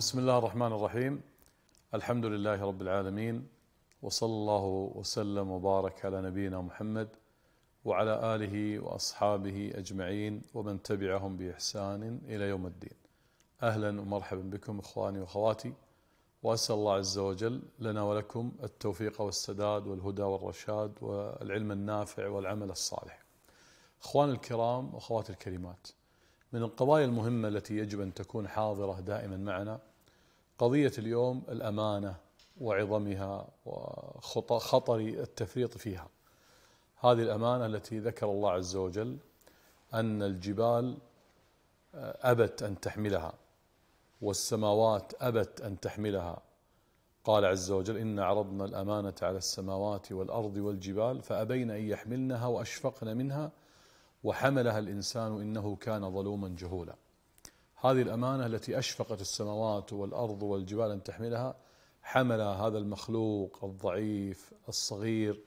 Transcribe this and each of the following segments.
بسم الله الرحمن الرحيم الحمد لله رب العالمين وصلى الله وسلم وبارك على نبينا محمد وعلى اله واصحابه اجمعين ومن تبعهم باحسان الى يوم الدين. اهلا ومرحبا بكم اخواني واخواتي واسال الله عز وجل لنا ولكم التوفيق والسداد والهدى والرشاد والعلم النافع والعمل الصالح. اخواني الكرام واخواتي الكريمات من القضايا المهمه التي يجب ان تكون حاضره دائما معنا قضية اليوم الأمانة وعظمها وخطر التفريط فيها هذه الأمانة التي ذكر الله عز وجل أن الجبال آه، أبت أن تحملها والسماوات أبت أن تحملها قال عز وجل إن عرضنا الأمانة على السماوات والأرض والجبال فأبين أن يحملنها وأشفقن منها وحملها الإنسان إنه كان ظلوما جهولا هذه الأمانة التي أشفقت السماوات والأرض والجبال أن تحملها حمل هذا المخلوق الضعيف الصغير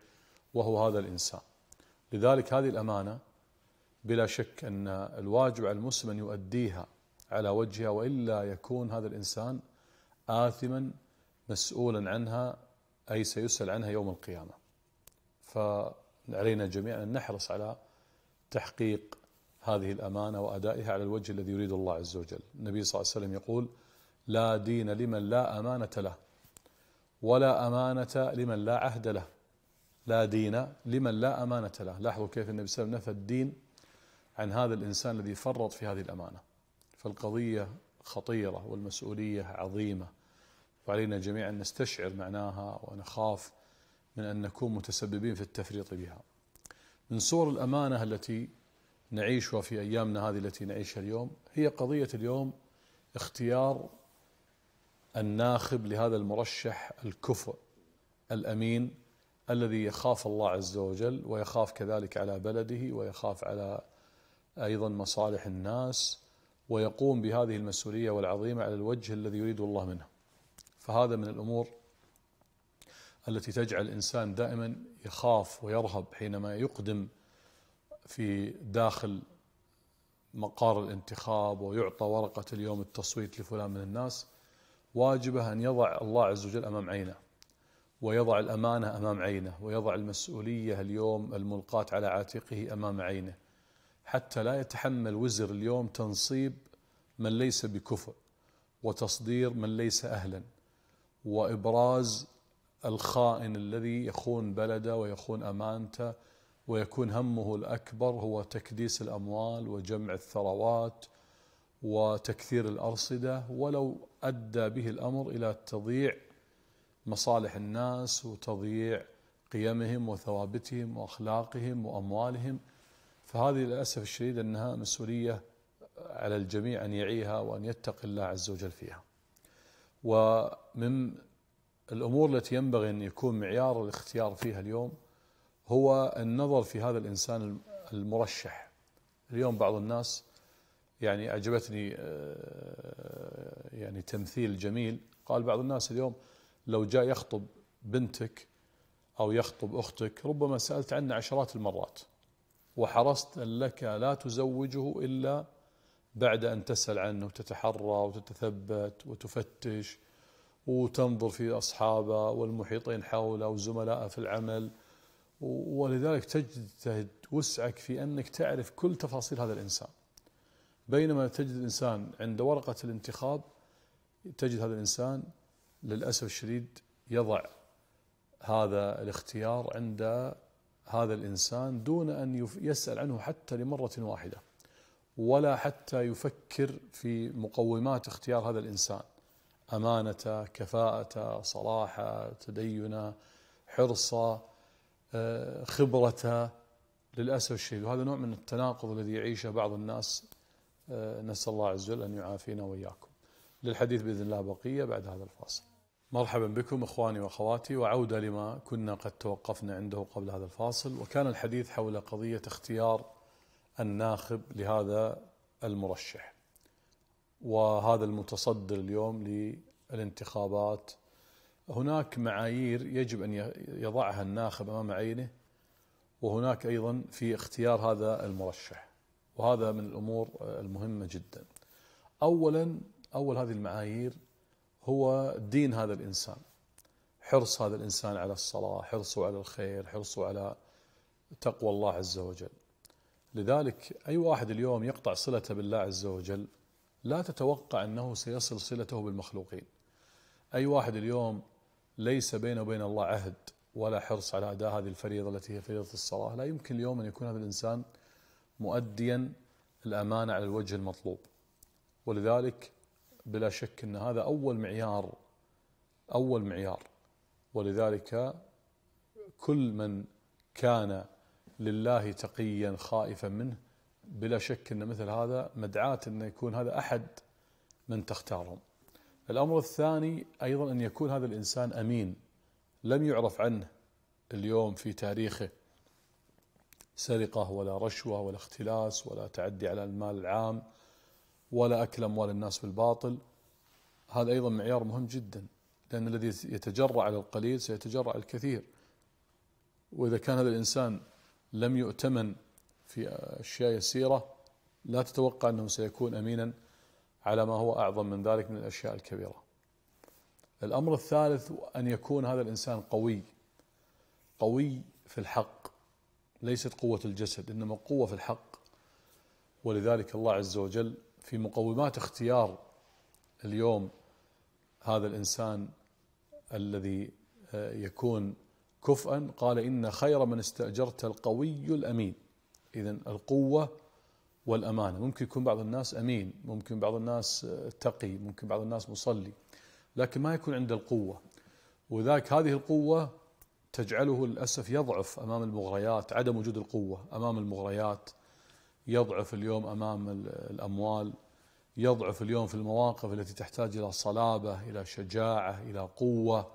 وهو هذا الإنسان لذلك هذه الأمانة بلا شك أن الواجب على المسلم أن يؤديها على وجهها وإلا يكون هذا الإنسان آثما مسؤولا عنها أي سيسأل عنها يوم القيامة فعلينا جميعا أن نحرص على تحقيق هذه الأمانة وأدائها على الوجه الذي يريد الله عز وجل النبي صلى الله عليه وسلم يقول لا دين لمن لا أمانة له ولا أمانة لمن لا عهد له لا دين لمن لا أمانة له لاحظوا كيف النبي صلى الله عليه وسلم نفى الدين عن هذا الإنسان الذي فرط في هذه الأمانة فالقضية خطيرة والمسؤولية عظيمة وعلينا جميعا نستشعر معناها ونخاف من أن نكون متسببين في التفريط بها من صور الأمانة التي نعيشها في ايامنا هذه التي نعيشها اليوم هي قضيه اليوم اختيار الناخب لهذا المرشح الكفء الامين الذي يخاف الله عز وجل ويخاف كذلك على بلده ويخاف على ايضا مصالح الناس ويقوم بهذه المسؤوليه والعظيمه على الوجه الذي يريد الله منه. فهذا من الامور التي تجعل الانسان دائما يخاف ويرهب حينما يقدم في داخل مقار الانتخاب ويعطى ورقة اليوم التصويت لفلان من الناس واجبه أن يضع الله عز وجل أمام عينه ويضع الأمانة أمام عينه ويضع المسؤولية اليوم الملقاة على عاتقه أمام عينه حتى لا يتحمل وزر اليوم تنصيب من ليس بكفء وتصدير من ليس أهلا وإبراز الخائن الذي يخون بلده ويخون أمانته ويكون همه الأكبر هو تكديس الأموال وجمع الثروات وتكثير الأرصدة ولو أدى به الأمر إلى تضييع مصالح الناس وتضييع قيمهم وثوابتهم وأخلاقهم وأموالهم فهذه للأسف الشديد أنها مسؤولية على الجميع أن يعيها وأن يتقي الله عز وجل فيها ومن الأمور التي ينبغي أن يكون معيار الاختيار فيها اليوم هو النظر في هذا الإنسان المرشح اليوم بعض الناس يعني أعجبتني آه، يعني تمثيل جميل قال بعض الناس اليوم لو جاء يخطب بنتك أو يخطب أختك ربما سألت عنه عشرات المرات وحرصت لك لا تزوجه إلا بعد أن تسأل عنه وتتحرى وتتثبت وتفتش وتنظر في أصحابه والمحيطين حوله وزملائه في العمل ولذلك تجتهد وسعك في أنك تعرف كل تفاصيل هذا الإنسان بينما تجد الإنسان عند ورقة الانتخاب تجد هذا الإنسان للأسف الشديد يضع هذا الاختيار عند هذا الإنسان دون أن يسأل عنه حتى لمرة واحدة ولا حتى يفكر في مقومات اختيار هذا الإنسان أمانته كفاءته صلاحه تدينه حرصه آه، خبرته للأسف الشديد وهذا نوع من التناقض الذي يعيشه بعض الناس آه، نسأل الله عز وجل أن يعافينا وإياكم للحديث بإذن الله بقية بعد هذا الفاصل مرحبا بكم إخواني وأخواتي وعودة لما كنا قد توقفنا عنده قبل هذا الفاصل وكان الحديث حول قضية اختيار الناخب لهذا المرشح وهذا المتصدر اليوم للانتخابات هناك معايير يجب أن يضعها الناخب أمام عينه وهناك أيضا في اختيار هذا المرشح وهذا من الأمور المهمة جدا أولا أول هذه المعايير هو دين هذا الإنسان حرص هذا الإنسان على الصلاة حرصه على الخير حرصه على تقوى الله عز وجل لذلك أي واحد اليوم يقطع صلته بالله عز وجل لا تتوقع أنه سيصل صلته بالمخلوقين أي واحد اليوم ليس بينه وبين الله عهد ولا حرص على أداء هذه الفريضة التي هي فريضة الصلاة لا يمكن اليوم أن يكون هذا الإنسان مؤديا الأمانة على الوجه المطلوب ولذلك بلا شك أن هذا أول معيار أول معيار ولذلك كل من كان لله تقيا خائفا منه بلا شك أن مثل هذا مدعاة أن يكون هذا أحد من تختارهم الأمر الثاني أيضا أن يكون هذا الإنسان أمين لم يعرف عنه اليوم في تاريخه سرقة ولا رشوة ولا اختلاس ولا تعدي على المال العام ولا أكل أموال الناس بالباطل هذا أيضا معيار مهم جدا لأن الذي يتجرع على القليل سيتجرع على الكثير وإذا كان هذا الإنسان لم يؤتمن في أشياء يسيرة لا تتوقع أنه سيكون أمينا على ما هو أعظم من ذلك من الأشياء الكبيرة الأمر الثالث أن يكون هذا الإنسان قوي قوي في الحق ليست قوة الجسد إنما قوة في الحق ولذلك الله عز وجل في مقومات اختيار اليوم هذا الإنسان الذي آه، يكون كفءا قال إن خير من استأجرت القوي الأمين إذا القوة والأمانة ممكن يكون بعض الناس أمين ممكن بعض الناس آه، تقي ممكن بعض الناس مصلي لكن ما يكون عنده القوة وذاك هذه القوة تجعله للأسف يضعف أمام المغريات عدم وجود القوة أمام المغريات يضعف اليوم أمام الأموال يضعف اليوم في المواقف التي تحتاج إلى صلابة إلى شجاعة إلى قوة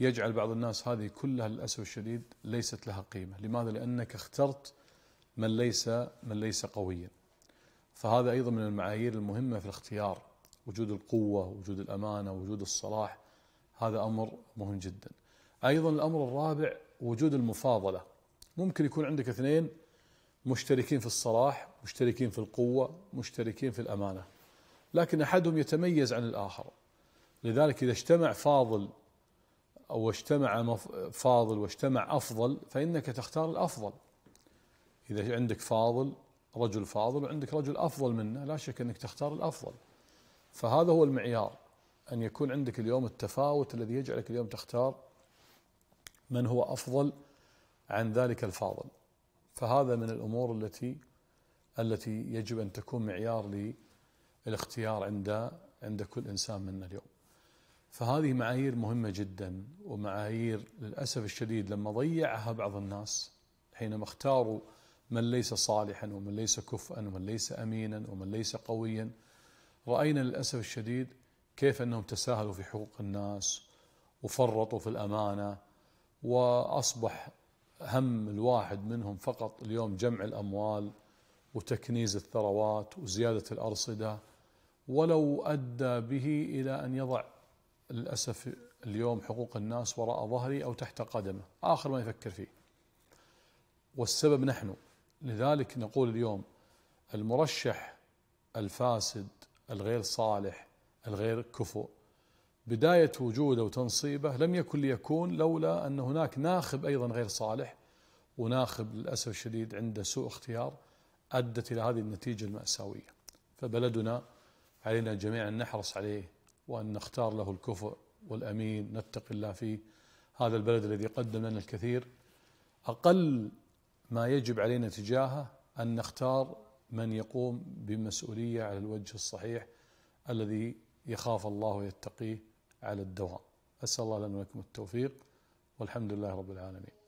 يجعل بعض الناس هذه كلها للأسف الشديد ليست لها قيمة لماذا؟ لأنك اخترت من ليس من ليس قويا فهذا أيضا من المعايير المهمة في الاختيار وجود القوة وجود الأمانة وجود الصلاح هذا أمر مهم جدا أيضا الأمر الرابع وجود المفاضلة ممكن يكون عندك اثنين مشتركين في الصلاح مشتركين في القوة مشتركين في الأمانة لكن أحدهم يتميز عن الآخر لذلك إذا اجتمع فاضل أو اجتمع فاضل واجتمع أفضل فإنك تختار الأفضل إذا عندك فاضل رجل فاضل وعندك رجل أفضل منه لا شك أنك تختار الأفضل فهذا هو المعيار أن يكون عندك اليوم التفاوت الذي يجعلك اليوم تختار من هو أفضل عن ذلك الفاضل فهذا من الأمور التي التي يجب أن تكون معيار للاختيار عند عند كل إنسان منا اليوم فهذه معايير مهمة جدا ومعايير للأسف الشديد لما ضيعها بعض الناس حينما اختاروا من ليس صالحا ومن ليس كفءا ومن ليس امينا ومن ليس قويا راينا للاسف الشديد كيف انهم تساهلوا في حقوق الناس وفرطوا في الامانه واصبح هم الواحد منهم فقط اليوم جمع الاموال وتكنيز الثروات وزياده الارصده ولو ادى به الى ان يضع للاسف اليوم حقوق الناس وراء ظهري او تحت قدمه، اخر ما يفكر فيه. والسبب نحن لذلك نقول اليوم المرشح الفاسد الغير صالح الغير كفؤ بداية وجوده وتنصيبه لم يكن ليكون لولا أن هناك ناخب أيضا غير صالح وناخب للأسف الشديد عنده سوء اختيار أدت إلى هذه النتيجة المأساوية فبلدنا علينا جميعا نحرص عليه وأن نختار له الكفؤ والأمين نتقي الله فيه هذا البلد الذي قدم لنا الكثير أقل ما يجب علينا تجاهه ان نختار من يقوم بمسؤوليه على الوجه الصحيح الذي يخاف الله ويتقيه على الدوام. اسال الله لنا ولكم التوفيق والحمد لله رب العالمين.